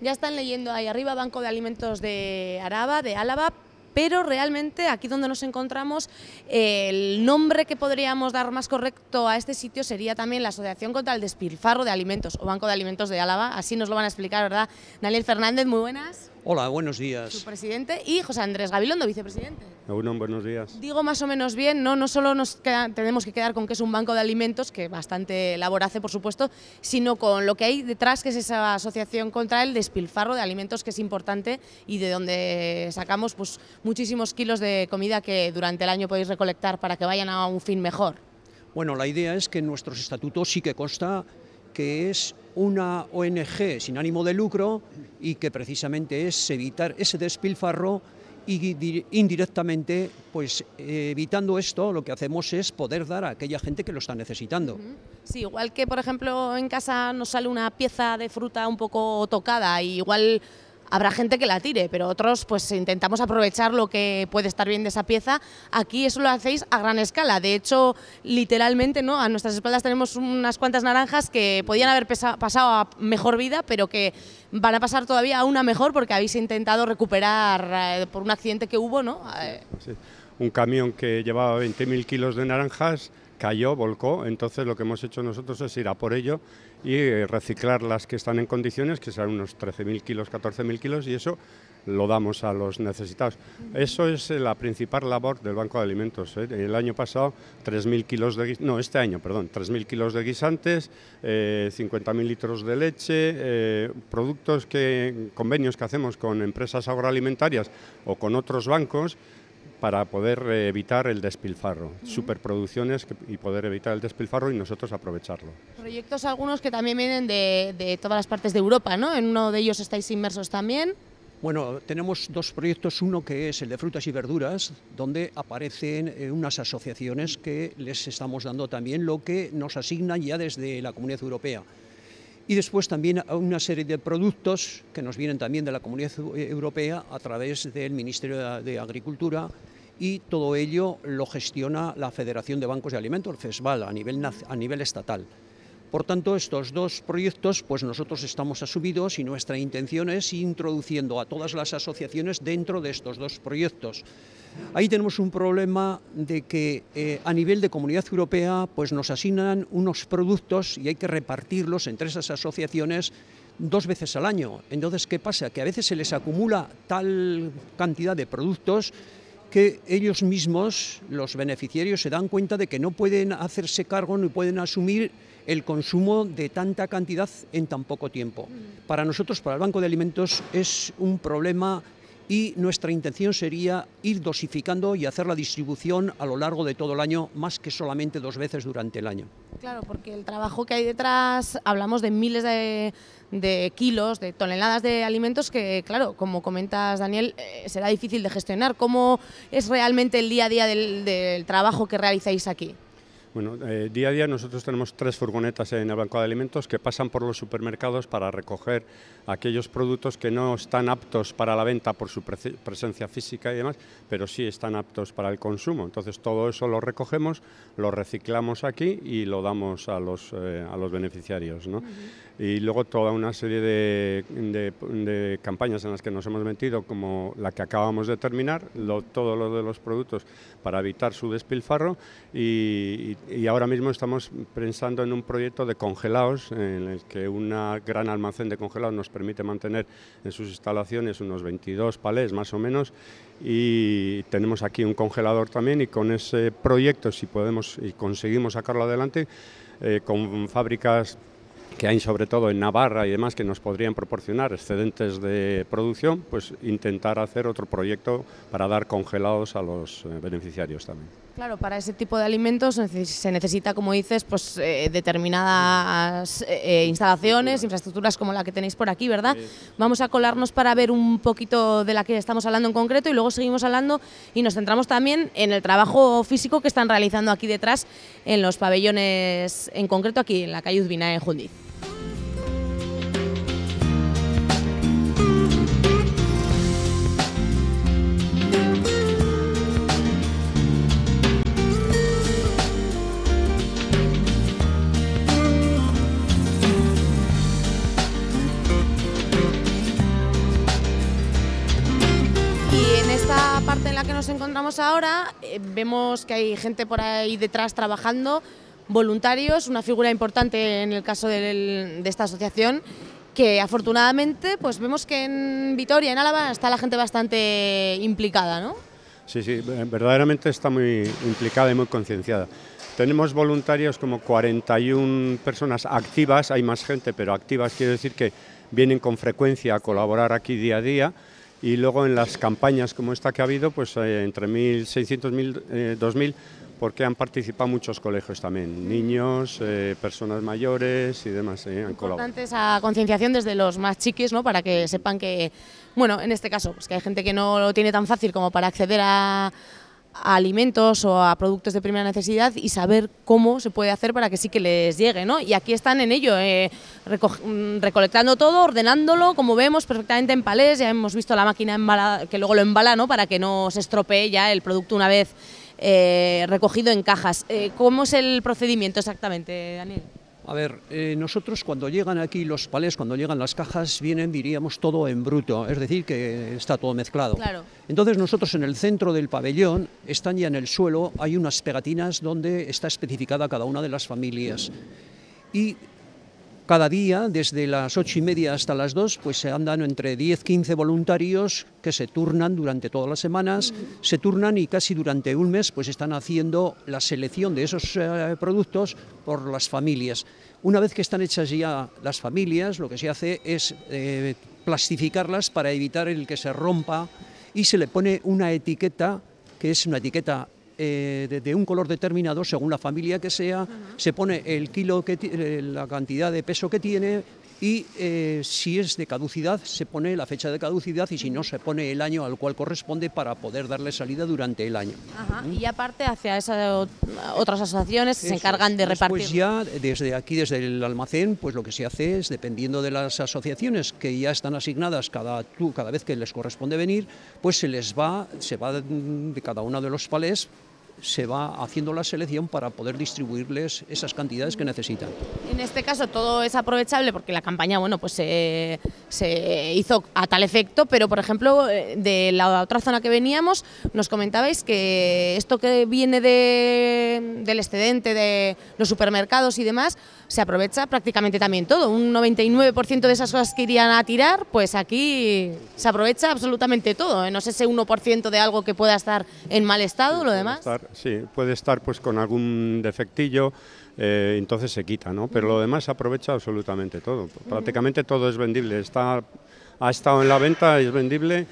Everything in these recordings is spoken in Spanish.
Ya están leyendo ahí arriba Banco de Alimentos de Araba, de Álava, pero realmente aquí donde nos encontramos el nombre que podríamos dar más correcto a este sitio sería también la Asociación contra el Despilfarro de Alimentos o Banco de Alimentos de Álava, así nos lo van a explicar, ¿verdad? Daniel Fernández, muy buenas. Hola, buenos días. Su presidente y José Andrés Gabilondo, vicepresidente. Bueno, buenos días. Digo más o menos bien, no, no solo nos tenemos que quedar con que es un banco de alimentos, que bastante labor hace, por supuesto, sino con lo que hay detrás, que es esa asociación contra el despilfarro de alimentos, que es importante y de donde sacamos pues, muchísimos kilos de comida que durante el año podéis recolectar para que vayan a un fin mejor. Bueno, la idea es que nuestros estatutos sí que consta que es una ONG sin ánimo de lucro y que precisamente es evitar ese despilfarro y indirectamente, pues evitando esto, lo que hacemos es poder dar a aquella gente que lo está necesitando. Sí, igual que por ejemplo en casa nos sale una pieza de fruta un poco tocada, igual habrá gente que la tire, pero otros pues intentamos aprovechar lo que puede estar bien de esa pieza. Aquí eso lo hacéis a gran escala. De hecho, literalmente, ¿no? A nuestras espaldas tenemos unas cuantas naranjas que podían haber pasado a mejor vida, pero que van a pasar todavía a una mejor porque habéis intentado recuperar eh, por un accidente que hubo, ¿no? Un camión que llevaba 20.000 kilos de naranjas cayó, volcó, entonces lo que hemos hecho nosotros es ir a por ello y eh, reciclar las que están en condiciones, que serán unos 13.000 kilos, 14.000 kilos, y eso lo damos a los necesitados. Eso es eh, la principal labor del Banco de Alimentos. ¿eh? El año pasado, 3.000 kilos de no, este año, perdón, 3.000 kilos de guisantes, 50.000 litros de leche, productos que, convenios que hacemos con empresas agroalimentarias o con otros bancos, para poder eh, evitar el despilfarro, superproducciones y poder evitar el despilfarro y nosotros aprovecharlo. Proyectos algunos que también vienen de, de todas las partes de Europa, ¿no? En uno de ellos estáis inmersos también. Bueno, tenemos dos proyectos, uno que es el de frutas y verduras, donde aparecen eh, unas asociaciones que les estamos dando también lo que nos asignan ya desde la Comunidad Europea. Y después también una serie de productos que nos vienen también de la Comunidad Europea a través del Ministerio de Agricultura y todo ello lo gestiona la Federación de Bancos de Alimentos, el FESBAL, a nivel, estatal. Por tanto, estos dos proyectos, pues nosotros estamos asumidos y nuestra intención es introduciendo a todas las asociaciones dentro de estos dos proyectos. Ahí tenemos un problema de que eh, a nivel de comunidad europea, pues nos asignan unos productos y hay que repartirlos entre esas asociaciones dos veces al año. Entonces, ¿qué pasa? Que a veces se les acumula tal cantidad de productos que ellos mismos, los beneficiarios, se dan cuenta de que no pueden hacerse cargo ni pueden asumir el consumo de tanta cantidad en tan poco tiempo. Mm. Para nosotros, para el Banco de Alimentos, es un problema y nuestra intención sería ir dosificando y hacer la distribución a lo largo de todo el año, más que solamente dos veces durante el año. Claro, porque el trabajo que hay detrás, hablamos de miles de, kilos, de toneladas de alimentos que, claro, como comentas Daniel, eh, será difícil de gestionar. ¿Cómo es realmente el día a día del trabajo que realizáis aquí? Bueno, eh, día a día nosotros tenemos tres furgonetas en el banco de alimentos que pasan por los supermercados para recoger aquellos productos que no están aptos para la venta por su presencia física y demás, pero sí están aptos para el consumo. Entonces todo eso lo recogemos, lo reciclamos aquí y lo damos a los, eh, a los beneficiarios. ¿no? y luego toda una serie de, campañas en las que nos hemos metido, como la que acabamos de terminar, todo lo de los productos para evitar su despilfarro y, ahora mismo estamos pensando en un proyecto de congelados en el que un gran almacén de congelados nos permite mantener en sus instalaciones unos 22 palés más o menos y tenemos aquí un congelador también y con ese proyecto si podemos y conseguimos sacarlo adelante eh, con fábricas que hay sobre todo en Navarra y demás que nos podrían proporcionar excedentes de producción, pues intentar hacer otro proyecto para dar congelados a los eh, beneficiarios también. Claro, para ese tipo de alimentos se necesita, como dices, pues eh, determinadas eh, instalaciones, infraestructuras como la que tenéis por aquí, ¿verdad? Vamos a colarnos para ver un poquito de la que estamos hablando en concreto y luego seguimos hablando y nos centramos también en el trabajo físico que están realizando aquí detrás en los pabellones, en concreto aquí en la calle Uzbina en Jundiz. ahora, eh, vemos que hay gente por ahí detrás trabajando, voluntarios, una figura importante en el caso de esta asociación, que afortunadamente pues vemos que en Vitoria, en Álava, está la gente bastante implicada, ¿no? Sí, sí, eh, verdaderamente está muy implicada y muy concienciada. Tenemos voluntarios como 41 personas activas, hay más gente, pero activas quiere decir que vienen con frecuencia a colaborar aquí día a día y luego en las campañas como esta que ha habido, pues eh, entre 1.600 y 2.000, porque han participado muchos colegios también, niños, eh, personas mayores y demás. Eh, han Importante esa concienciación desde los más chiquis, ¿no? Para que sepan que, bueno, en este caso, pues que hay gente que no lo tiene tan fácil como para acceder a a alimentos o a productos de primera necesidad y saber cómo se puede hacer para que sí que les llegue, ¿no? Y aquí están en ello, eh, mm, recolectando todo, ordenándolo, como vemos perfectamente en palés, ya hemos visto la máquina que luego lo embala, ¿no? Para que no se estropee ya el producto una vez eh, recogido en cajas. Eh, ¿Cómo es el procedimiento exactamente, Daniel? A ver, eh, nosotros cuando llegan aquí los palés, cuando llegan las cajas, vienen, diríamos, todo en bruto, es decir, que está todo mezclado. Claro. Entonces nosotros en el centro del pabellón, están ya en el suelo, hay unas pegatinas donde está especificada cada una de las familias. Y cada día, desde las ocho y media hasta las dos, pues se andan entre 10, 15 voluntarios que se turnan durante todas las semanas, se turnan y casi durante un mes pues están haciendo la selección de esos eh, productos por las familias. Una vez que están hechas ya las familias, lo que se hace es eh, plastificarlas para evitar el que se rompa y se le pone una etiqueta que es una etiqueta eh, de, un color determinado, según la familia que sea, se pone el kilo, que eh, la cantidad de peso que tiene, y eh, si es de caducidad se pone la fecha de caducidad y si no se pone el año al cual corresponde para poder darle salida durante el año. ¿Mm? Y aparte hacia esas otras asociaciones que se encargan de repartir. Pues ya desde aquí, desde el almacén, pues lo que se hace es, dependiendo de las asociaciones que ya están asignadas cada, cada vez que les corresponde venir, pues se les va, se va de cada uno de los palés se va haciendo la selección para poder distribuirles esas cantidades que necesitan. En este caso todo es aprovechable porque la campaña bueno, pues, se hizo a tal efecto, pero por ejemplo eh, de la otra zona que veníamos nos comentabais que esto que viene de, del excedente de los supermercados y demás se aprovecha prácticamente también todo. Un 99% de esas cosas que irían a tirar, pues aquí se aprovecha absolutamente todo. Eh, no sé ese 1% de algo que pueda estar en mal estado, lo demás sí, puede estar pues con algún defectillo, eh, entonces se quita, ¿no? Pero lo demás se aprovecha absolutamente todo, prácticamente todo es vendible, está ha estado en la venta, es vendible,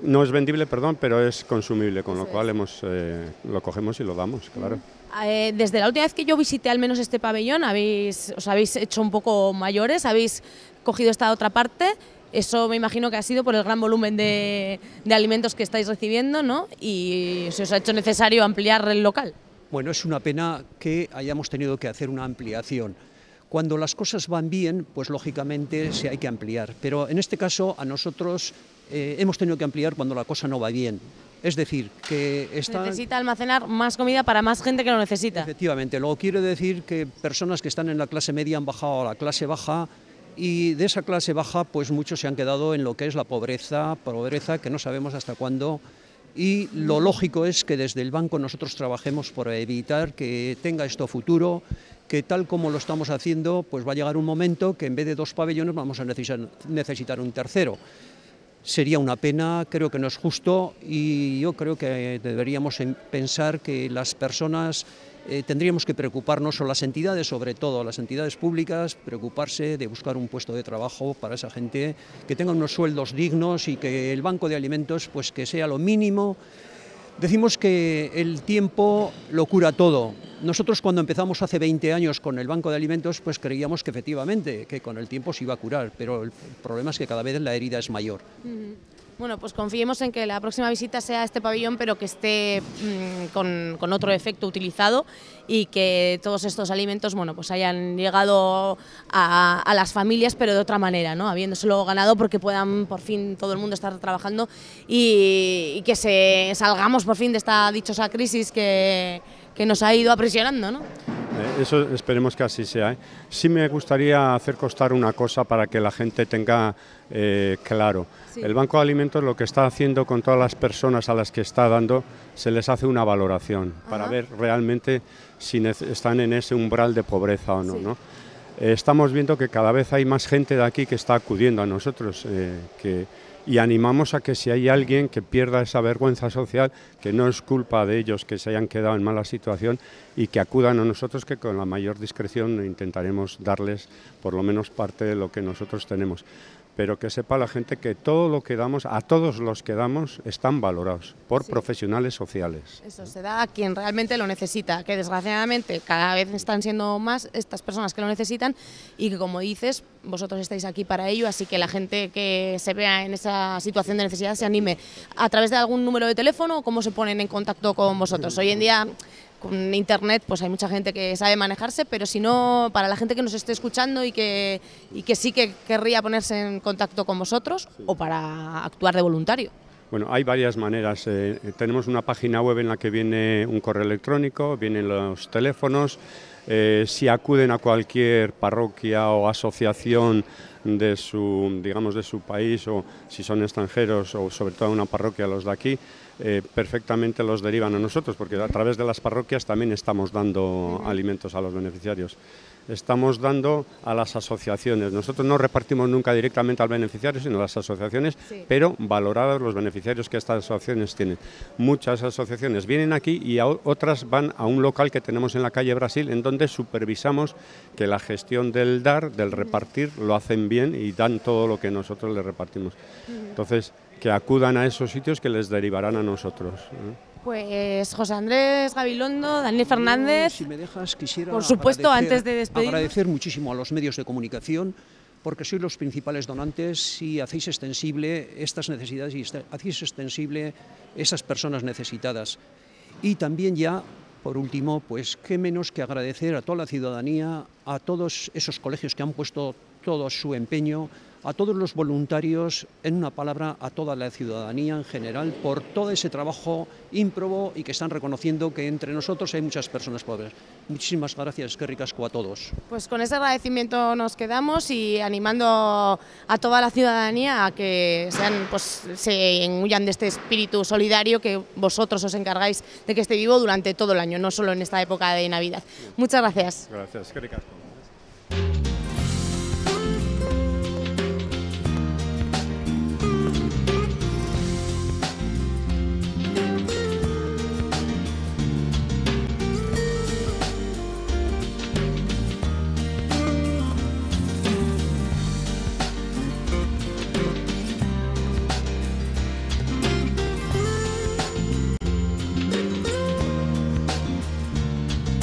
no es vendible, perdón, pero es consumible, con lo cual hemos, eh, lo cogemos y lo damos, claro. Ah, eh, desde la última vez que yo visité al menos este pabellón, habéis, os habéis hecho un poco mayores, habéis cogido esta otra parte eso me imagino que ha sido por el gran volumen de, alimentos que estáis recibiendo ¿no? y se os ha hecho necesario ampliar el local. Bueno, es una pena que hayamos tenido que hacer una ampliación. Cuando las cosas van bien, pues lógicamente se hay que ampliar, pero en este caso a nosotros eh, hemos tenido que ampliar cuando la cosa no va bien. Es decir, que está... Necesita almacenar más comida para más gente que lo necesita. Efectivamente, Luego quiero decir que personas que están en la clase media han bajado a la clase baja, y de esa clase baja pues muchos se han quedado en lo que es la pobreza, pobreza que no sabemos hasta cuándo y lo lógico es que desde el banco nosotros trabajemos por evitar que tenga esto futuro, que tal como lo estamos haciendo pues va a llegar un momento que en vez de dos pabellones vamos a necesitar, necesitar un tercero. Sería una pena, creo que no es justo y yo creo que deberíamos pensar que las personas eh, tendríamos que preocuparnos, o las entidades sobre todo, las entidades públicas, preocuparse de buscar un puesto de trabajo para esa gente, que tenga unos sueldos dignos y que el banco de alimentos pues que sea lo mínimo. Decimos que el tiempo lo cura todo. Nosotros cuando empezamos hace 20 años con el Banco de Alimentos, pues creíamos que efectivamente, que con el tiempo se iba a curar, pero el problema es que cada vez la herida es mayor. Bueno, pues confiemos en que la próxima visita sea a este pabellón, pero que esté mm, con, otro efecto utilizado y que todos estos alimentos bueno, pues hayan llegado a, las familias, pero de otra manera, ¿no? habiéndoselo ganado porque puedan por fin todo el mundo estar trabajando y, que se, salgamos por fin de esta dichosa crisis que, nos ha ido aprisionando. ¿no? Eh, eso esperemos que así sea. ¿eh? Sí me gustaría hacer costar una cosa para que la gente tenga eh, claro. El Banco de Alimentos lo que está haciendo con todas las personas a las que está dando, se les hace una valoración para ver realmente si están en ese umbral de pobreza o no. estamos viendo que cada vez hay más gente de aquí que está acudiendo a nosotros, que y animamos a que si hay alguien que pierda esa vergüenza social, que no es culpa de ellos que se hayan quedado en mala situación y que acudan a nosotros que con la mayor discreción intentaremos darles por lo menos parte de lo que nosotros tenemos pero que sepa la gente que todo lo que damos, a todos los que damos, están valorados por profesionales sociales. Eso se da a quien realmente lo necesita, que desgraciadamente cada vez están siendo más estas personas que lo necesitan y que como dices, vosotros estáis aquí para ello, así que la gente que se vea en esa situación de necesidad se anime a través de algún número de teléfono o cómo se ponen en contacto con vosotros. Hoy en día con internet pues hay mucha gente que sabe manejarse, pero si no, para la gente que nos esté escuchando y que, y que sí que querría ponerse en contacto con vosotros o para actuar de voluntario. Bueno, hay varias maneras. Eh, tenemos una página web en la que viene un correo electrónico, vienen los teléfonos. Eh, si acuden a cualquier parroquia o asociación de su, digamos, de su país o si son extranjeros o sobre todo a una parroquia los de aquí, eh, perfectamente los derivan a nosotros, porque a través de las parroquias también estamos dando alimentos a los beneficiarios. Estamos dando a las asociaciones. Nosotros no repartimos nunca directamente al beneficiario, sino a las asociaciones, pero valorados los beneficiarios que estas asociaciones tienen. Muchas asociaciones vienen aquí y otras van a un local que tenemos en la calle Brasil, en donde supervisamos que la gestión del dar, del repartir, lo hacen bien y dan todo lo que nosotros les repartimos. Entonces, que acudan a esos sitios que les derivarán a nosotros. ¿eh? Pues José Andrés Gabilondo, Daniel Fernández. Por supuesto, antes de despedir. Agradecer muchísimo a los medios de comunicación porque sois los principales donantes y hacéis extensible estas necesidades y este, hacéis extensible esas personas necesitadas. Y también ya, por último, pues qué menos que agradecer a toda la ciudadanía, a todos esos colegios que han puesto todo su empeño a todos los voluntarios, en una palabra, a toda la ciudadanía en general, por todo ese trabajo ímprobo y que están reconociendo que entre nosotros hay muchas personas pobres. Muchísimas gracias, qué ricasco a todos. Pues con ese agradecimiento nos quedamos y animando a toda la ciudadanía a que sean, pues, se engullan de este espíritu solidario que vosotros os encargáis de que esté vivo durante todo el año, no solo en esta época de Navidad. Muchas gracias. Gracias, qué ricasco.